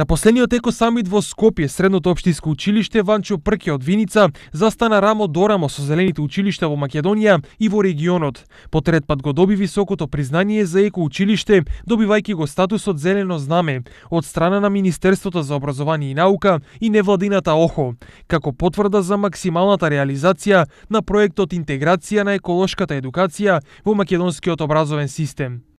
На последниот еко самит во Скопје, средното општинско училиште Ванчо Прке од Виница застана рамо до рамо со зелените училишта во Македонија и во регионот. По трет пат го доби високото признание за еко училиште, добивајќи го статусот зелено знаме од страна на Министерството за образование и наука и невладината ОХО, како потврда за максималната реализација на проектот интеграција на еколошката едукација во македонскиот образовен систем.